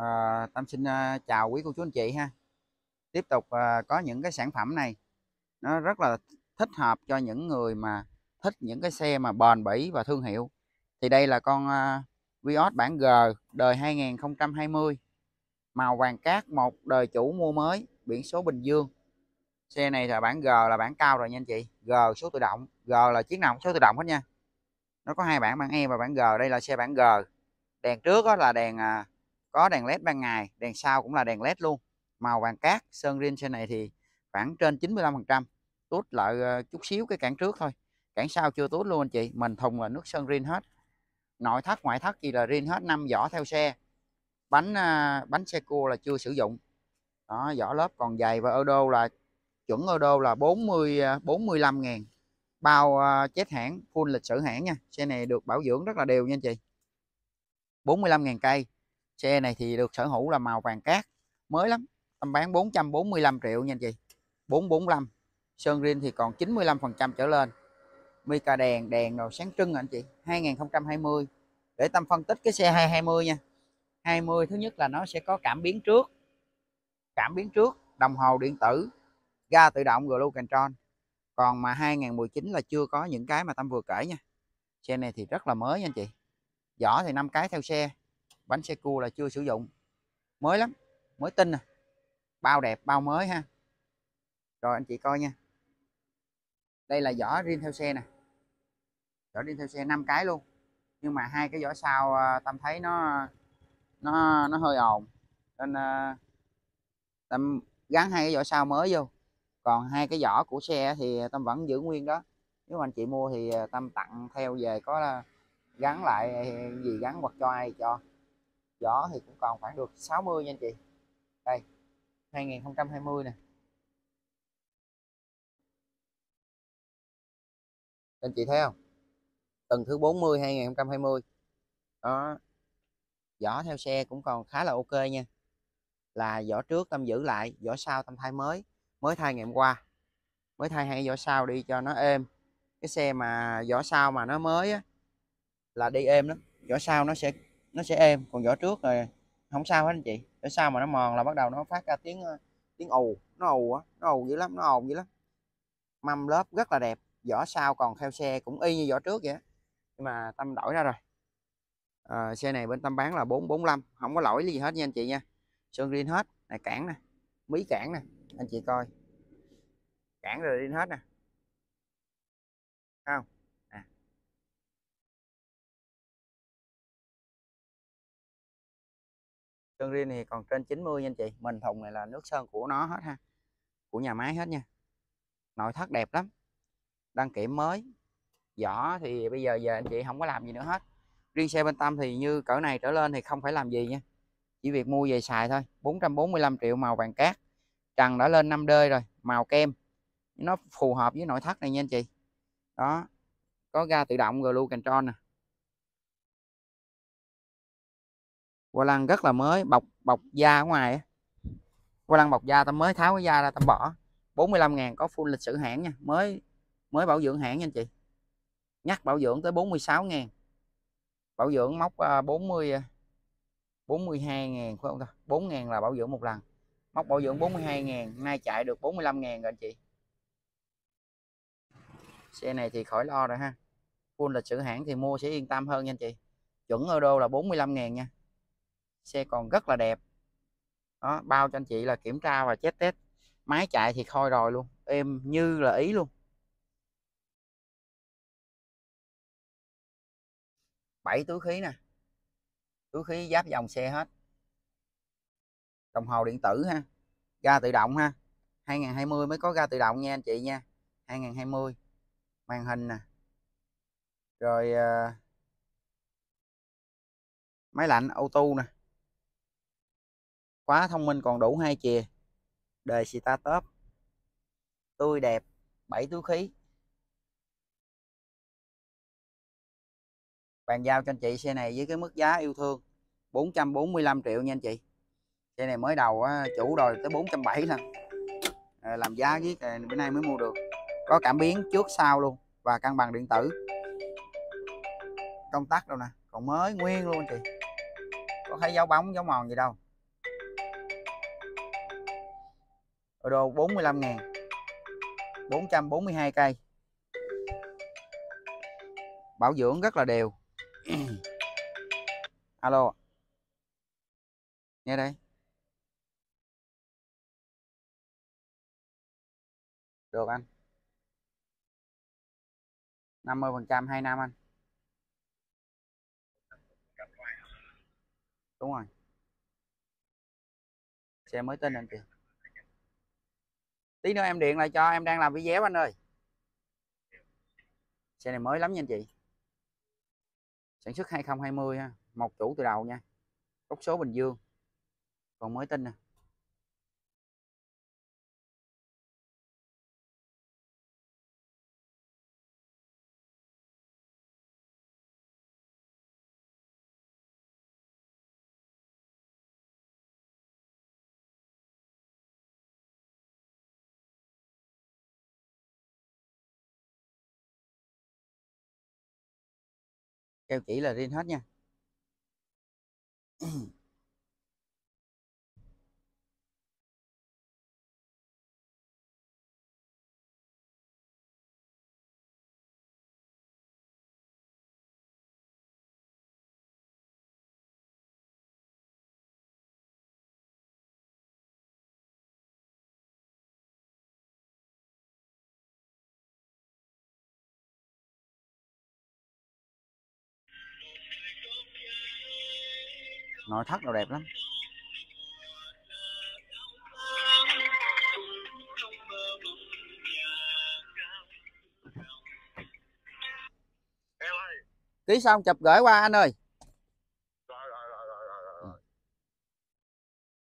à, Tâm xin ờ, chào quý cô chú anh chị ha tiếp tục à, có những cái sản phẩm này nó rất là thích hợp cho những người mà thích những cái xe mà bền bỉ và thương hiệu thì đây là con à, Vios bản G đời 2020 màu vàng cát một đời chủ mua mới biển số Bình Dương xe này là bản G là bản cao rồi nha anh chị G số tự động G là chiếc nào cũng số tự động hết nha nó có hai bản bản E và bản G đây là xe bản G đèn trước đó là đèn à, có đèn led ban ngày đèn sau cũng là đèn led luôn màu vàng cát sơn riêng xe này thì khoảng trên 95 phần trăm tút lại ờ, chút xíu cái cản trước thôi cản sau chưa tút luôn anh chị mình thùng là nước sơn riêng hết nội thất ngoại thất gì là riêng hết năm vỏ theo xe bánh ờ, bánh xe cua là chưa sử dụng đó vỏ lớp còn dày và ô đô là chuẩn ô đô là 40 45 ờ, ngàn bao chết hãng full lịch sử hãng nha xe này được bảo dưỡng rất là đều nha anh chị 45 ngàn cây xe này thì được sở hữu là màu vàng cát mới lắm tâm bán 445 triệu nha anh chị 445 sơn riêng thì còn 95% trở lên mica đèn đèn rồi sáng trưng anh chị 2020 để tâm phân tích cái xe 220 nha 20 thứ nhất là nó sẽ có cảm biến trước cảm biến trước đồng hồ điện tử ga tự động Glue Control còn mà 2019 là chưa có những cái mà Tâm vừa kể nha xe này thì rất là mới nha anh chị vỏ thì năm cái theo xe bánh xe cua là chưa sử dụng mới lắm mới tinh à bao đẹp bao mới ha rồi anh chị coi nha đây là vỏ riêng theo xe nè vỏ riêng theo xe 5 cái luôn nhưng mà hai cái vỏ sau à, tâm thấy nó nó nó hơi ồn nên à, tâm gắn hai cái vỏ sau mới vô còn hai cái vỏ của xe thì tâm vẫn giữ nguyên đó nếu mà anh chị mua thì à, tâm tặng theo về có gắn lại gì gắn hoặc cho ai cho gió thì cũng còn khoảng được 60 nha anh chị đây 2020 nè anh chị thấy không tuần thứ 40 2020 đó vỏ theo xe cũng còn khá là ok nha là vỏ trước tâm giữ lại vỏ sau tâm thay mới mới thay ngày hôm qua mới thay hai vỏ sau đi cho nó êm cái xe mà vỏ sau mà nó mới á, là đi êm lắm vỏ sau nó sẽ nó sẽ êm còn vỏ trước rồi không sao hết anh chị để sao mà nó mòn là bắt đầu nó phát ra tiếng ờ, tiếng ù nó ù á nó ù dữ lắm nó ồn dữ lắm mâm lớp rất là đẹp vỏ sau còn theo xe cũng y như vỏ trước vậy nhưng mà tâm đổi ra rồi à, xe này bên tâm bán là 445 không có lỗi gì hết nha anh chị nha sơn riêng hết này cản nè mí cản nè anh chị coi cản rồi riêng hết nè không Sơn riêng thì còn trên 90 nha anh chị. Mình thùng này là nước sơn của nó hết ha. Của nhà máy hết nha. Nội thất đẹp lắm. Đăng kiểm mới. Vỏ thì bây giờ giờ anh chị không có làm gì nữa hết. Riêng xe bên Tâm thì như cỡ này trở lên thì không phải làm gì nha. Chỉ việc mua về xài thôi. 445 triệu màu vàng cát. Trần đã lên 5 đơi rồi. Màu kem. Nó phù hợp với nội thất này nha anh chị. Đó. Có ga tự động rồi lưu control nè. Qua lăng rất là mới bọc bọc da ở ngoài Qua lăng bọc da ta mới tháo cái da ra ta bỏ 45 ngàn có full lịch sử hãng nha mới mới bảo dưỡng hãng nha anh chị nhắc bảo dưỡng tới 46 ngàn bảo dưỡng móc 40 à, 42 à, ngàn phải không ta 4 ngàn là bảo dưỡng một lần móc bảo dưỡng 42 ngàn nay chạy được 45 ngàn rồi anh chị xe này thì khỏi lo rồi ha full lịch sử hãng thì mua sẽ yên tâm hơn nha anh chị chuẩn euro là 45 ngàn nha xe còn rất là đẹp đó bao cho anh chị là kiểm tra và chết test máy chạy thì khôi rồi luôn em như là ý luôn bảy túi khí nè túi khí giáp dòng xe hết đồng hồ điện tử ha ga tự động ha 2020 mới có ga tự động nha anh chị nha 2020 màn hình nè rồi uh, máy lạnh auto nè khóa thông minh còn đủ hai chìa đời xì ta tớp tươi đẹp bảy túi khí bàn giao cho anh chị xe này với cái mức giá yêu thương 445 triệu nha anh chị xe này mới đầu á, chủ đòi tới 470 lần à, làm giá với bữa nay mới mua được có cảm biến trước sau luôn và cân bằng điện tử công tắc đâu nè còn mới nguyên luôn anh chị có thấy dấu bóng dấu mòn gì đâu Euro 45 ngàn 442 cây Bảo dưỡng rất là đều Alo Nghe đây Được anh 50% 2 năm anh Đúng rồi Xe mới tên anh chị tí nữa em điện lại cho em đang làm video anh ơi xe này mới lắm nha anh chị sản xuất 2020 ha một chủ từ đầu nha gốc số Bình Dương còn mới tin nè keo chỉ là riêng hết nha nội thất đồ đẹp lắm ký xong chụp gửi qua anh ơi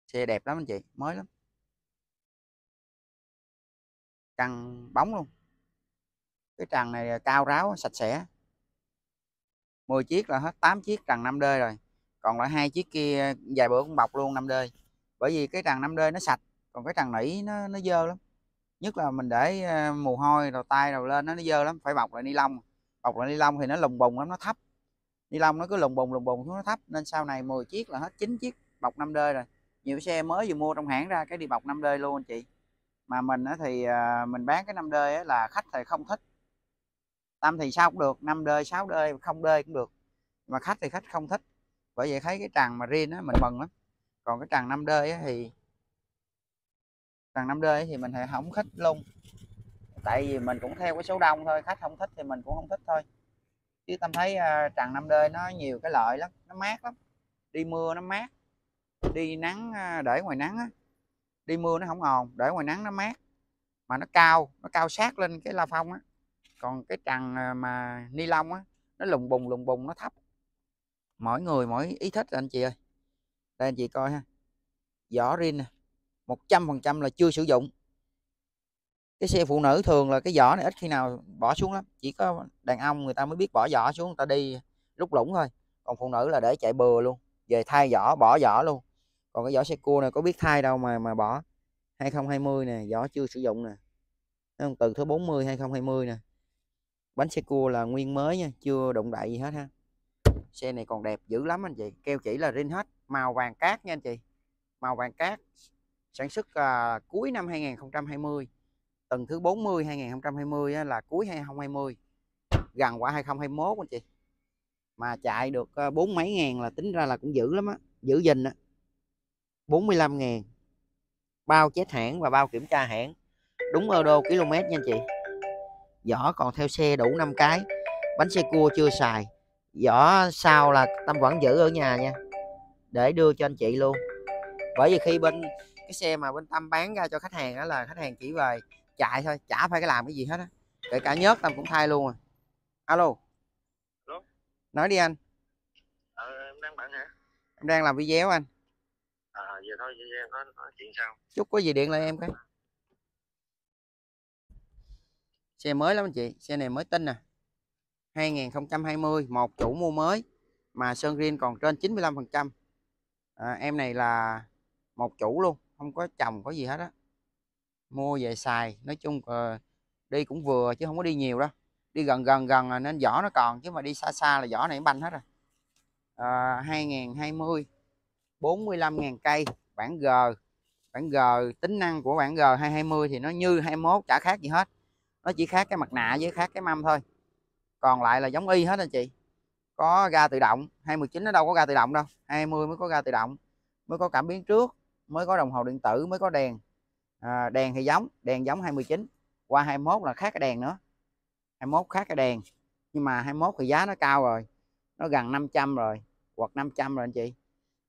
xe đẹp lắm anh chị mới lắm trần bóng luôn cái trần này cao ráo sạch sẽ 10 chiếc là hết 8 chiếc trần 5D rồi còn lại hai chiếc kia vài bữa cũng bọc luôn 5D bởi vì cái tràng 5D nó sạch còn cái tràng nỉ nó nó dơ lắm nhất là mình để ờ, mồ hôi đầu tay đầu lên nó, nó dơ lắm phải bọc lại ni lông bọc lại ni lông thì nó lùng bùng lắm nó thấp ni lông nó cứ lùng bùng lùng bùng xuống nó thấp nên sau này 10 chiếc là hết 9 chiếc bọc 5D rồi nhiều xe mới vừa mua trong hãng ra cái đi bọc 5D luôn anh chị mà mình thì ờ, mình bán cái 5D là khách thì không thích tam thì sao cũng được 5D 6D không d cũng được mà khách thì khách không thích bởi vậy thấy cái tràng mà riêng á mình mừng lắm còn cái tràng năm đơi á thì tràng năm đơi thì mình không thích luôn tại vì mình cũng theo cái số đông thôi khách không thích thì mình cũng không thích thôi chứ tâm thấy uh, tràng năm đơi nó nhiều cái lợi lắm nó mát lắm đi mưa nó mát đi nắng à, để ngoài nắng á đi mưa nó không ồn để ngoài nắng nó mát mà nó cao nó cao sát lên cái la phong á còn cái tràng à, mà ni lông á nó lùng bùng lùng bùng nó thấp mỗi người mỗi ý thích anh chị ơi đây anh chị coi ha vỏ rin nè một trăm phần trăm là chưa sử dụng cái xe phụ nữ thường là cái vỏ này ít khi nào bỏ xuống lắm chỉ có đàn ông người ta mới biết bỏ vỏ xuống người ta đi lúc lũng thôi còn phụ nữ là để chạy bừa luôn về thay vỏ bỏ vỏ luôn còn cái vỏ xe cua này có biết thay đâu mà mà bỏ 2020 nè vỏ chưa sử dụng nè từ thứ 40 2020 nè bánh xe cua là nguyên mới nha chưa đụng đại gì hết ha xe này còn đẹp dữ lắm anh chị keo chỉ là rin hết màu vàng cát nha anh chị màu vàng cát sản xuất à, cuối năm 2020 tuần thứ 40 2020 á, là cuối 2020 gần qua 2021 anh chị mà chạy được à, bốn mấy ngàn là tính ra là cũng dữ lắm á giữ gìn á 45 ngàn bao chết hãng và bao kiểm tra hãng đúng euro km nha anh chị vỏ còn theo xe đủ 5 cái bánh xe cua chưa xài vỏ sau là tâm vẫn giữ ở nhà nha để đưa cho anh chị luôn bởi vì khi bên cái xe mà bên tâm bán ra cho khách hàng đó là khách hàng chỉ về chạy thôi chả phải cái làm cái gì hết á kể cả nhớt tâm cũng thay luôn rồi à. alo Hello? nói đi anh ờ, em đang bận hả em đang làm video anh à, giờ thôi giờ em có nói chuyện sao chút có gì điện lại em cái xe mới lắm anh chị xe này mới tinh à 2020 một chủ mua mới mà sơn riêng còn trên 95% à, em này là một chủ luôn không có chồng có gì hết á mua về xài nói chung uh, đi cũng vừa chứ không có đi nhiều đó đi gần gần gần nên vỏ nó còn chứ mà đi xa xa là vỏ này banh hết rồi à, 2020 45.000 cây bản G bản G tính năng của bản G220 thì nó như 21 chả khác gì hết nó chỉ khác cái mặt nạ với khác cái mâm thôi còn lại là giống y hết anh chị có ga tự động 219 nó đâu có ga tự động đâu 20 mới có ga tự động mới có cảm biến trước mới có đồng hồ điện tử mới có đèn à, đèn thì giống đèn giống 219 qua 21 là khác cái đèn nữa 21 khác cái đèn nhưng mà 21 thì giá nó cao rồi nó gần 500 rồi hoặc 500 rồi anh chị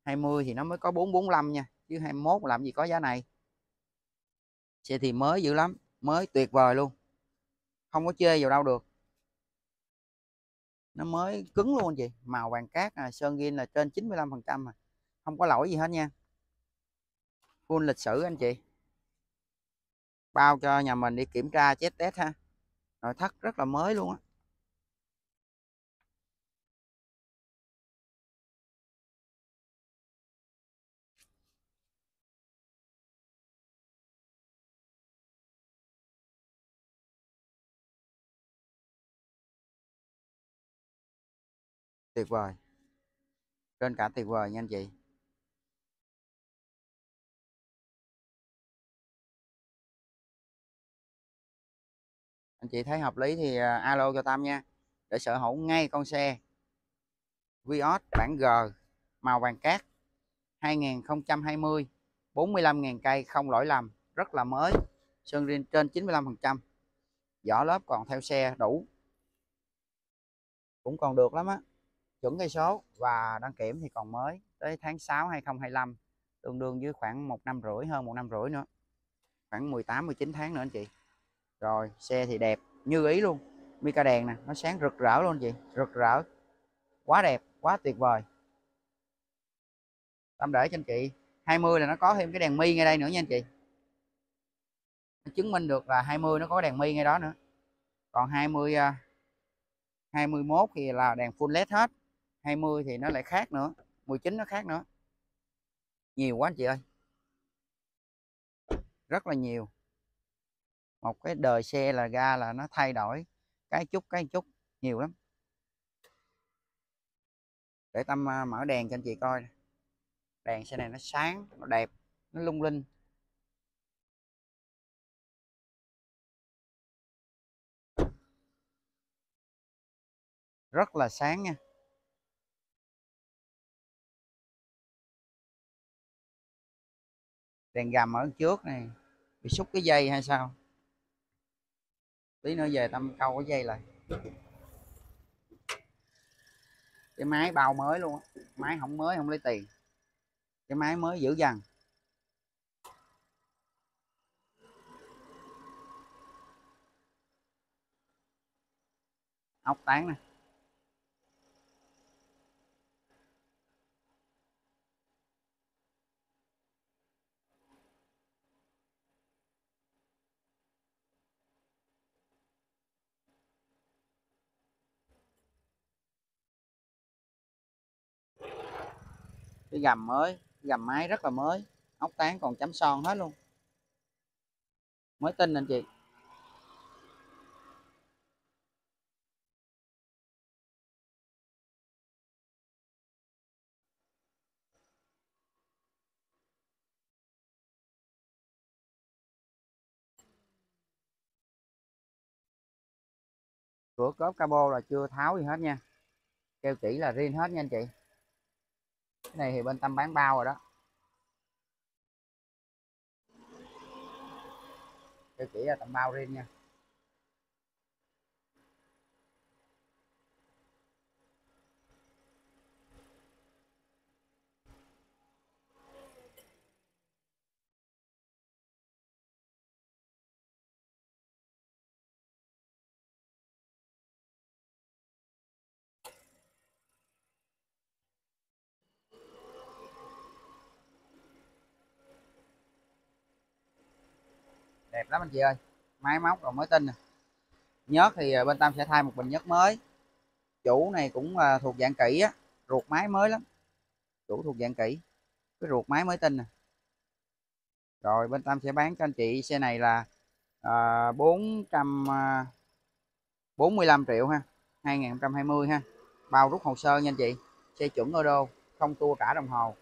20 thì nó mới có 445 nha chứ 21 làm gì có giá này xe thì mới dữ lắm mới tuyệt vời luôn không có chơi vào đâu được nó mới cứng luôn anh chị màu vàng cát à, sơn ghi là trên 95 phần trăm à. không có lỗi gì hết nha full lịch sử anh chị bao cho nhà mình đi kiểm tra chết test ha nội thất rất là mới luôn á tuyệt vời trên cả tuyệt vời nha anh chị anh chị thấy hợp lý thì à, alo cho Tam nha để sở hữu ngay con xe Vios bản G màu vàng cát 2020 45.000 cây không lỗi lầm rất là mới sơn riêng trên 95% vỏ lớp còn theo xe đủ cũng còn được lắm á chuẩn cây số và đăng kiểm thì còn mới tới tháng 6 2025 tương đương với khoảng một năm rưỡi hơn một năm rưỡi nữa khoảng 18 19 tháng nữa anh chị rồi xe thì đẹp như ý luôn mica đèn nè nó sáng rực rỡ luôn chị rực rỡ quá đẹp quá tuyệt vời tâm để cho anh chị 20 là nó có thêm cái đèn mi ngay đây nữa nha anh chị chứng minh được là 20 nó có đèn mi ngay đó nữa còn 20 21 à, thì là đèn full led hết 20 thì nó lại khác nữa 19 nó khác nữa nhiều quá anh chị ơi rất là nhiều một cái đời xe là ga là nó thay đổi cái chút cái chút nhiều lắm để tâm à, mở đèn cho anh chị coi đèn xe này nó sáng nó đẹp nó lung linh rất là sáng nha đèn gầm ở trước này bị xúc cái dây hay sao tí nữa về tâm câu cái dây lại cái máy bao mới luôn máy không mới không lấy tiền cái máy mới giữ dần ốc tán này cái gầm mới gầm máy rất là mới ốc tán còn chấm son hết luôn mới tin anh chị cửa cốp cabo là chưa tháo gì hết nha keo chỉ là riêng hết nha anh chị cái này thì bên tâm bán bao rồi đó tôi chỉ là tầm bao riêng nha đẹp lắm anh chị ơi máy móc rồi mới tinh nè nhớt thì à, bên Tam sẽ thay một bình nhớt mới chủ này cũng à, thuộc dạng kỹ á ruột máy mới lắm chủ thuộc dạng kỹ cái ruột máy mới tinh nè rồi bên Tam sẽ bán cho anh chị xe này là bốn à, bốn trăm mươi lăm triệu ha hai hai mươi ha bao rút hồ sơ nha anh chị xe chuẩn ô không tua cả đồng hồ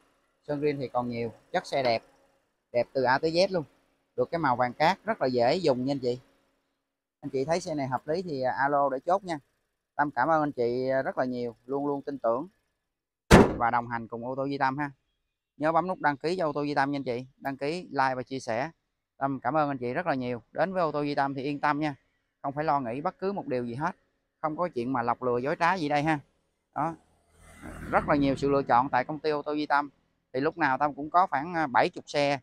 sơn riêng thì còn nhiều chất xe đẹp đẹp từ A tới Z luôn được cái màu vàng cát rất là dễ dùng nha anh chị anh chị thấy xe này hợp lý thì à, alo để chốt nha Tâm cảm ơn anh chị rất là nhiều luôn luôn tin tưởng và đồng hành cùng ô tô Di Tâm ha nhớ bấm nút đăng ký cho ô tô Di Tâm nha anh chị đăng ký like và chia sẻ Tâm cảm ơn anh chị rất là nhiều đến với ô tô Di Tâm thì yên tâm nha không phải lo nghĩ bất cứ một điều gì hết không có chuyện mà lọc lừa dối trá gì đây ha đó rất là nhiều sự lựa chọn tại công ty ô tô Di Tâm thì lúc nào Tâm cũng có khoảng 70 à, xe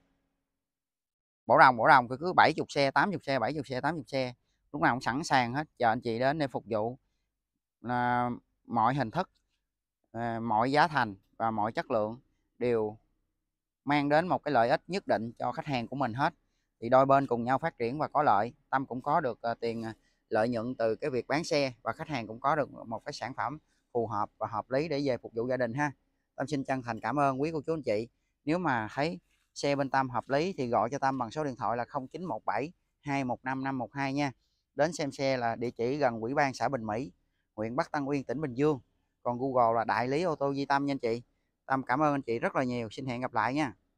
bỏ rồng bỏ rồng cứ 70 xe 80 xe 70 xe 80 xe lúc nào cũng sẵn sàng hết chờ anh chị đến để phục vụ à, mọi hình thức à, mọi giá thành và mọi chất lượng đều mang đến một cái lợi ích nhất định cho khách hàng của mình hết thì đôi bên cùng nhau phát triển và có lợi tâm cũng có được uh, tiền à, lợi nhuận từ cái việc bán xe và khách hàng cũng có được một cái sản phẩm phù hợp và hợp lý để về phục vụ gia đình ha tâm xin chân thành cảm ơn quý cô chú anh chị nếu mà thấy xe bên Tam hợp lý thì gọi cho Tam bằng số điện thoại là 0917 215 512 nha đến xem xe là địa chỉ gần Quỹ ban xã Bình Mỹ huyện Bắc Tân Uyên tỉnh Bình Dương còn Google là đại lý ô tô Di Tâm nha anh chị Tâm cảm ơn anh chị rất là nhiều xin hẹn gặp lại nha